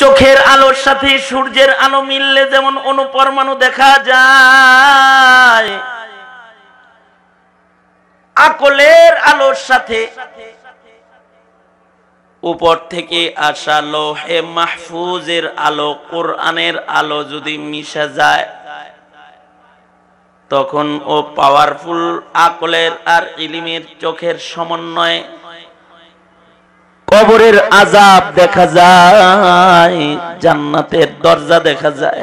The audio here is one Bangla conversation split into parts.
চোখের আলোর সাথে সূর্যের আলো মিললে যেমন অনুপরমাণু দেখা যায় আকলের আলোর সাথে উপর থেকে আসা লোহে মাহফুজের আলো কোরআনের আলো যদি মিশে যায় তখন ও পাওয়ারফুল আকলের আর ইলিমের চোখের সমন্বয়ে কবরের আজাব দেখা যায় জান্নাতের দরজা দেখা যায়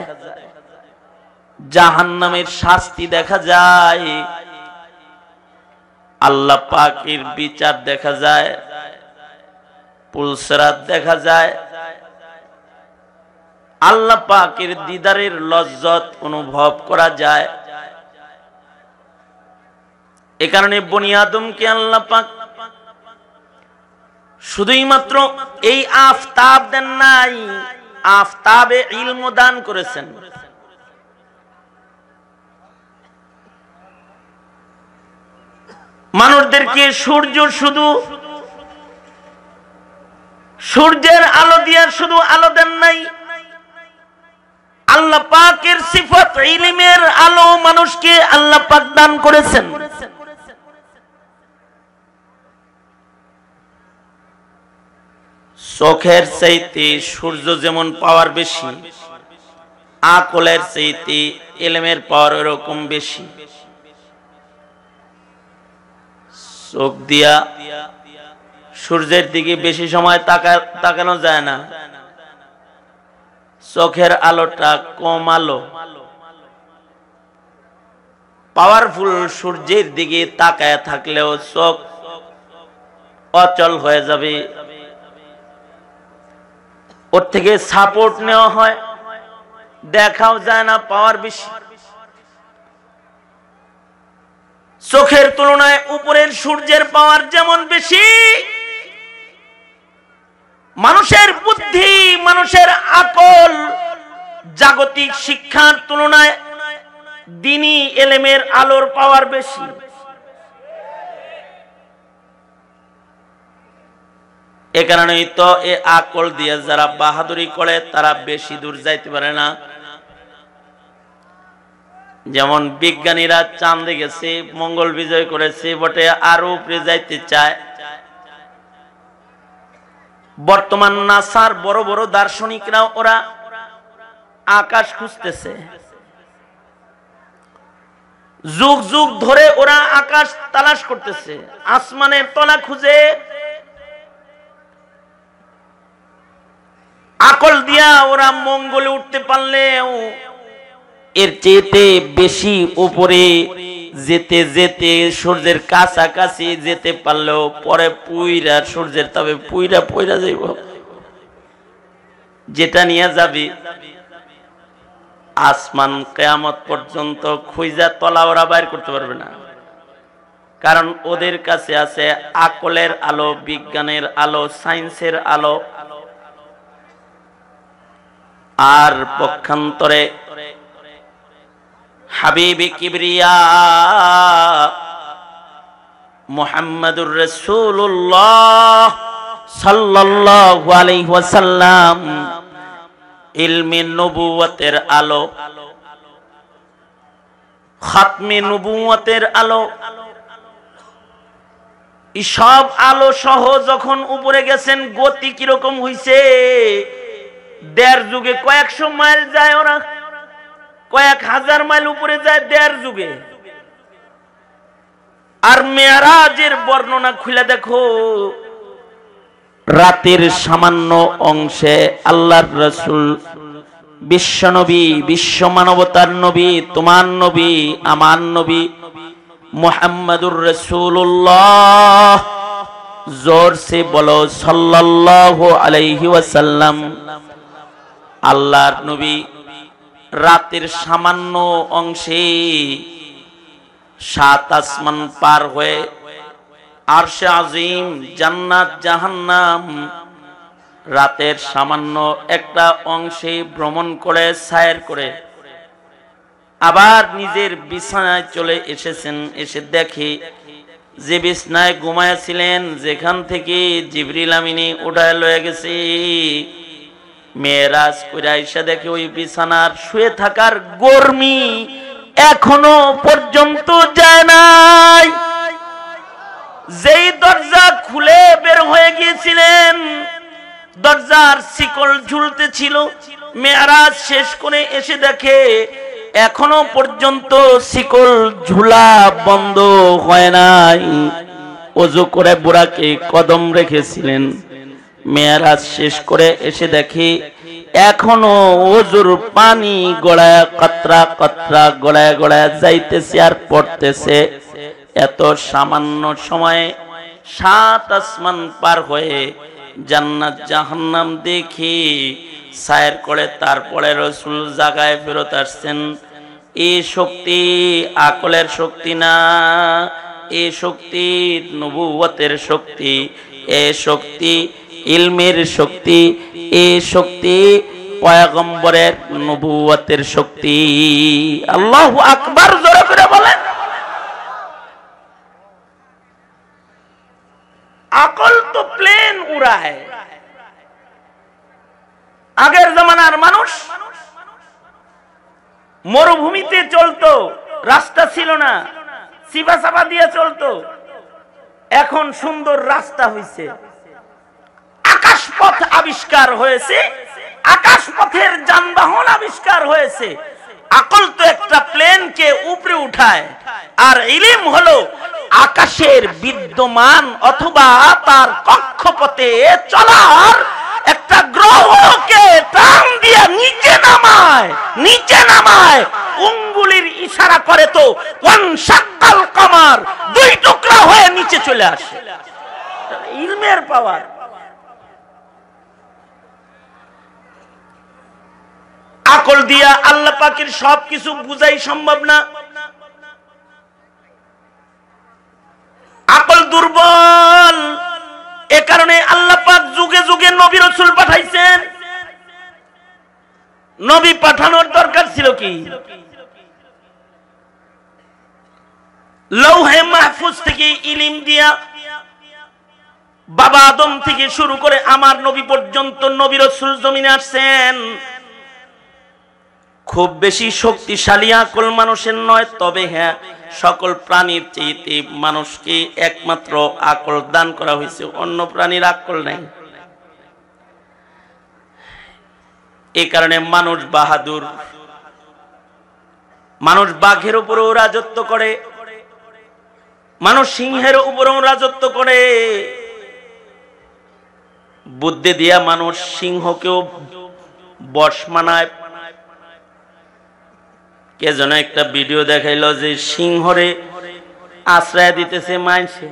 জাহান নামের শাস্তি দেখা যায় আল্লাহ পাকের বিচার দেখা যায় পুলসরাত দেখা যায় আল্লাহ পাকের দিদারের লজ্জত অনুভব করা যায় এ কারণে বনিয়াদমকে আল্লাহ পাক শুধুই মাত্র এই আফতাব দেন নাই আফতাবে ইলম দান করেছেন মানুষদেরকে সূর্য শুধু সূর্যের আলো দিয়ার শুধু আলো দেন নাই আল্লাহ পাকের সিফত ইলিমের আলো মানুষকে আল্লাহ পাক দান করেছেন চোখের চাইতে সূর্য যেমন পাওয়ার বেশি আকলের চাইতে এলেমের পাওয়ার ওরকম বেশি চোখ দিয়া সূর্যের দিকে বেশি সময় তাকানো যায় না চোখের আলোটা কম আলো পাওয়ারফুল সূর্যের দিকে তাকায় থাকলেও চোখ অচল হয়ে যাবে ওর থেকে সাপোর্ট নেওয়া হয় দেখাও যায় না পাওয়ার বেশি চোখের তুলনায় উপরের সূর্যের পাওয়ার যেমন বেশি মানুষের বুদ্ধি মানুষের আকল জাগতিক শিক্ষার তুলনায় দিনই এলেমের আলোর পাওয়ার বেশি এ কারণেই তো এ আকল দিয়ে যারা বাহাদুরি করে তারা বেশি দূর যাইতে পারে না যেমন বিজ্ঞানীরা চাঁদে গেছে মঙ্গল বিজয় করেছে বটে আরো উপরে যাইতে চায় বর্তমান নাসার বড় বড় দার্শনিকরা ওরা আকাশ খুঁজতেছে যুগ যুগ ধরে ওরা আকাশ তালাশ করতেছে আসমানের তলা খুঁজে আকল দিয়া ওরা মঙ্গলে উঠতে পারলেও এর চেয়েতে বেশি উপরে যেতে যেতে সূর্যের কাছাকাছি যেতে পারলেও পরে পুইরা সূর্যের তবে পুইরা পুইরা যাইব যেটা নিয়ে যাবি আসমান কেয়ামত পর্যন্ত খুঁজা তলা ওরা বাইর করতে পারবে না কারণ ওদের কাছে আছে আকলের আলো বিজ্ঞানের আলো সায়েন্সের আলো আর পক্ষান্তরে হাবিবি কিবরিয়া মোহাম্মদুর রসুল্লাহ সাল্লাল্লাহু আলাইহি ওয়াসাল্লাম ইলমে নবুয়তের আলো খাতমে নবুয়তের আলো সব আলো সহ যখন উপরে গেছেন গতি কিরকম হইছে দেড় যুগে কয়েকশো মাইল যায় ওরা কয়েক হাজার মাইল উপরে যায় দেড় যুগে আর মেয়ারাজের বর্ণনা খুলে দেখো রাতের সামান্য অংশে আল্লাহর রসুল বিশ্ব নবী বিশ্ব মানবতার নবী তোমার নবী আমার নবী মোহাম্মদুর রসুল্লাহ জোর সে বলো সাল্লাহ আলাইহি ওয়াসাল্লাম আল্লাহর নবী রাতের সামান্য অংশে সাত আসমান পার হয়ে আরশে আজিম জান্নাত জাহান্নাম রাতের সামান্য একটা অংশে ভ্রমণ করে সায়ের করে আবার নিজের বিছানায় চলে এসেছেন এসে দেখে যে বিছনায় ছিলেন যেখান থেকে জিবরিল আমিনী উঠায় লয়ে গেছে মেয়েরাজ করে দেখে ওই বিছানার শুয়ে থাকার গর্মি এখনো পর্যন্ত যায় নাই যেই দরজা খুলে বের হয়ে গিয়েছিলেন দরজার শিকল ঝুলতে ছিল মেয়ারাজ শেষ করে এসে দেখে এখনো পর্যন্ত শিকল ঝুলা বন্ধ হয় নাই অজু করে বুড়াকে কদম রেখেছিলেন মেয়ারাজ শেষ করে এসে দেখি এখনো ওজুর পানি গড়ায় কতরা কতরা গড়ায় গড়ায় যাইতেছে আর পড়তেছে এত সামান্য সময়ে সাত আসমান পার হয়ে জান্নাত জাহান্নাম দেখি সায়ের করে তারপরে রসুল জাগায় ফেরত আসছেন এ শক্তি আকলের শক্তি না এ শক্তি নবুয়তের শক্তি এ শক্তি ইলমের শক্তি এ শক্তি পয়াগম্বরের নবুয়াতের শক্তি আল্লাহ আকবর জোরে করে বলেন আকল তো প্লেন উড়ায় আগের জমানার মানুষ মরুভূমিতে চলতো রাস্তা ছিল না সিবা সাবা দিয়ে চলতো এখন সুন্দর রাস্তা হইছে পথ আবিষ্কার হয়েছে আকাশ পথের যানবাহন আবিষ্কার হয়েছে আকল তো একটা প্লেন কে উপরে উঠায় আর ইলিম হলো আকাশের বিদ্যমান অথবা তার কক্ষপথে চলার একটা গ্রহকে টান দিয়ে নিচে নামায় নিচে নামায় উঙ্গুলির ইশারা করে তো ওয়ান সাক্কাল কামার দুই টুকরা হয়ে নিচে চলে আসে ইলমের পাওয়ার আকল দিয়া আল্লাহ পাকের সব কিছু বুঝাই সম্ভব না আকল দুর্বল এ কারণে আল্লাহ পাক যুগে যুগে নবী রসুল পাঠাইছেন নবী পাঠানোর দরকার ছিল কি লৌহে মাহফুজ থেকে ইলিম দিয়া বাবা আদম থেকে শুরু করে আমার নবী পর্যন্ত নবী রসুল জমিনে আসছেন খুব বেশি শক্তিশালী আকল মানুষের নয় তবে হ্যাঁ সকল প্রাণীর চেয়েতে মানুষকে একমাত্র আকল দান করা হয়েছে অন্য প্রাণীর আকল নেই এ কারণে মানুষ বাহাদুর মানুষ বাঘের উপরেও রাজত্ব করে মানুষ সিংহের উপরেও রাজত্ব করে বুদ্ধি দিয়া মানুষ সিংহকেও বস মানায় কে যেন একটা ভিডিও দেখাইল যে সিংহরে আশ্রয় দিতেছে মানছে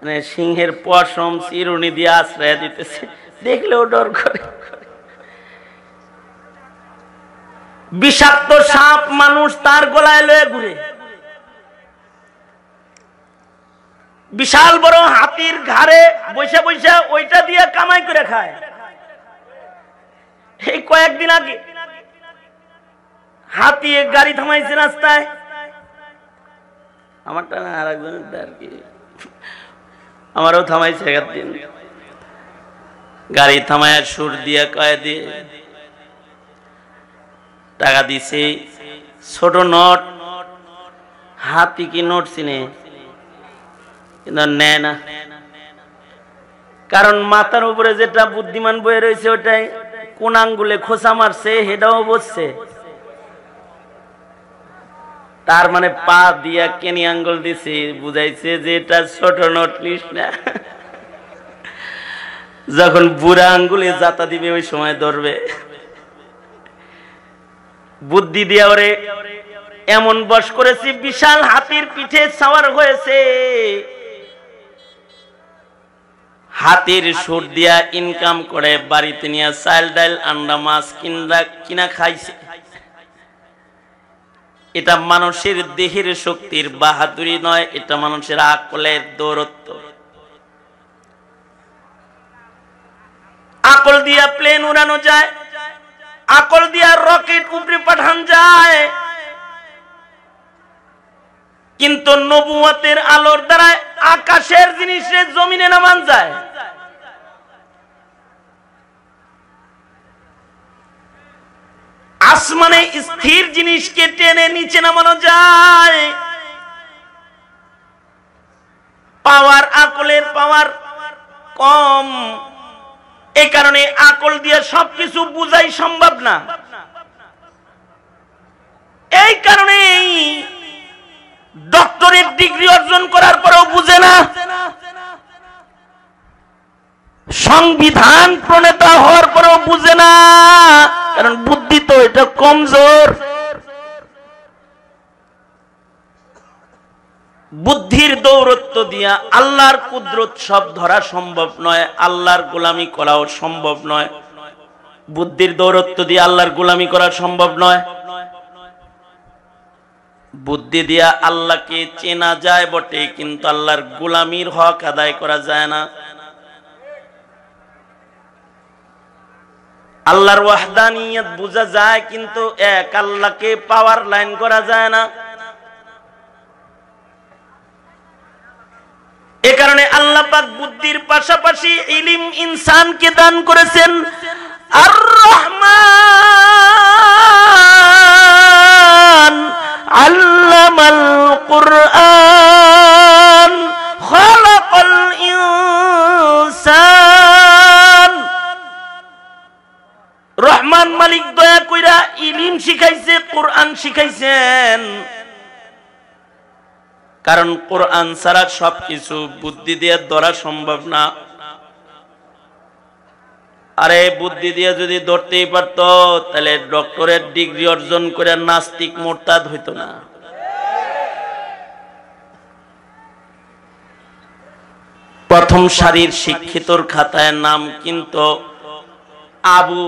মানে সিংহের পশম চিরুনি দিয়ে আশ্রয় দিতেছে দেখলেও ডর করে বিষাক্ত সাপ মানুষ তার গলায় লয়ে ঘুরে বিশাল বড় হাতির ঘাড়ে বসে বসে ওইটা দিয়ে কামাই করে খায় এই কয়েকদিন আগে হাতিয়ে গাড়ি থামাইছে রাস্তায় আমারটা না আর একজনের আর কি আমারও থামাইছে একদিন দিন গাড়ি থামায় সুর দিয়া কয়ে দিয়ে টাকা দিছে ছোট নোট হাতি কি নোট চিনে কিন্তু নেয় না কারণ মাথার উপরে যেটা বুদ্ধিমান বয়ে রয়েছে ওটাই কোন আঙ্গুলে খোসা মারছে সেটাও বসছে তার মানে পা দিয়া কেনি আঙ্গুল দিছে বুঝাইছে যে এটা ছোট নটলিস না যখন বুড়া আঙ্গুলে যাতা দিবে ওই সময় ধরবে বুদ্ধি দিয়া ওরে এমন বস করেছি বিশাল হাতির পিঠে সাওয়ার হয়েছে হাতির সুর দিয়া ইনকাম করে বাড়িতে নিয়ে চাইল ডাইল আন্ডা মাছ কিনা খাইছে এটা মানুষের দেহের শক্তির বাহাদুরি নয় এটা মানুষের আকলের দৌরত্ব আকল দিয়া প্লেন উড়ানো যায় আকল দিয়া রকেট উপরে পাঠান যায় কিন্তু নবুয়াতের আলোর দ্বারা আকাশের জিনিসে জমিনে নামান যায় আসমানে স্থির জিনিসকে টেনে নিচে নামানো যায় পাওয়ার আকলের পাওয়ার কম এ কারণে আকল দিয়ে সবকিছু বুঝাই সম্ভব না এই কারণেই ডক্টরের ডিগ্রি অর্জন করার পরেও বুঝে না সংবিধান প্রণেতা হওয়ার পরেও বুঝে না কারণ বুদ্ধি তো এটা কমজোর বুদ্ধির দৌরত্ব দিয়া আল্লাহর কুদরত সব ধরা সম্ভব নয় আল্লাহর গোলামি করাও সম্ভব নয় বুদ্ধির দৌরত্ব দিয়ে আল্লাহর গোলামি করা সম্ভব নয় বুদ্ধি দিয়া আল্লাহকে চেনা যায় বটে কিন্তু আল্লাহর গোলামির হক আদায় করা যায় না আল্লাহর ওয়াহদানিয়ত বোঝা যায় কিন্তু এক আল্লাহকে পাওয়ার লাইন করা যায় না এ কারণে আল্লাহ পাক বুদ্ধির পাশাপাশি ইলিম ইনসানকে দান করেছেন আর রহমান শিখাইছেন কারণ কোরআন ছাড়া সবকিছু বুদ্ধি দিয়ে ধরা সম্ভব না আরে বুদ্ধি দিয়ে যদি ধরতেই পারত তাহলে ডক্টরের ডিগ্রি অর্জন করে নাস্তিক মোরতাদ হইত না প্রথম সারির শিক্ষিতর খাতায় নাম কিন্তু আবু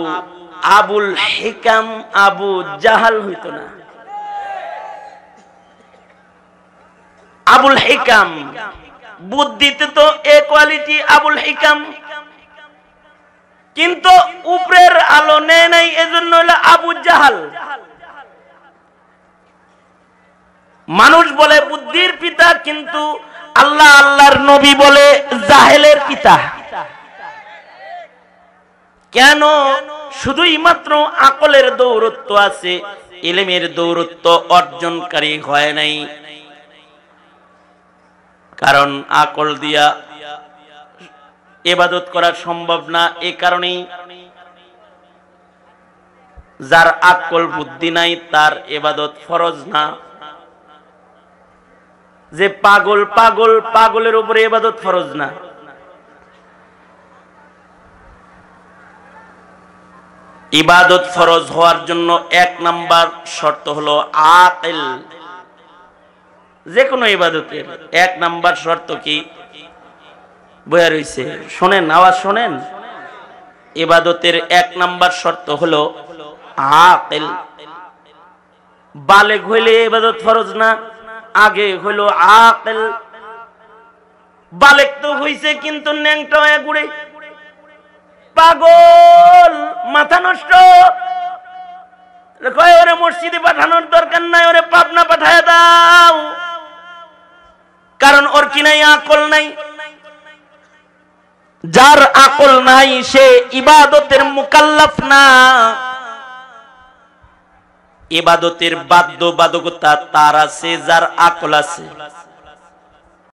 আবুল হিকাম আবু জাহাল হইত না আবুল হিকাম বুদ্ধিতে তো এ কোয়ালিটি আবুল হিকাম কিন্তু উপরের আলো নেয় নাই এজন্য হলো আবু জাহাল মানুষ বলে বুদ্ধির পিতা কিন্তু আল্লাহ আল্লাহর নবী বলে জাহেলের পিতা কেন শুধুই মাত্র আকলের দৌরত্ব আছে ইলেমের দৌরত্ব অর্জনকারী হয় নাই কারণ আকল দিয়া এবাদত করা সম্ভব না এ কারণেই যার আকল বুদ্ধি নাই তার এবাদত ফরজ না যে পাগল পাগল পাগলের উপরে এবাদত ফরজ না ইবাদত ফরজ হওয়ার জন্য এক নাম্বার শর্ত হলো আকল যে কোনো ইবাদতের এক নাম্বার শর্ত কি বয়া রয়েছে শোনেন আওয়াজ শোনেন ইবাদতের এক নাম্বার শর্ত হলো আকেল বালেক হইলে ইবাদত ফরজ না আগে হলো আকেল বালেক তো হইছে কিন্তু ন্যাংটা হয়ে ঘুরে পাগল মাথা নষ্ট ওরে মসজিদে পাঠানোর দরকার নাই ওরে পাবনা পাঠায় দাও কারণ ওর কিনাই আকল নাই যার আকল নাই সে ইবাদতের মুকাল্লাফ না ইবাদতের বাদকতা তার আছে যার আকল আছে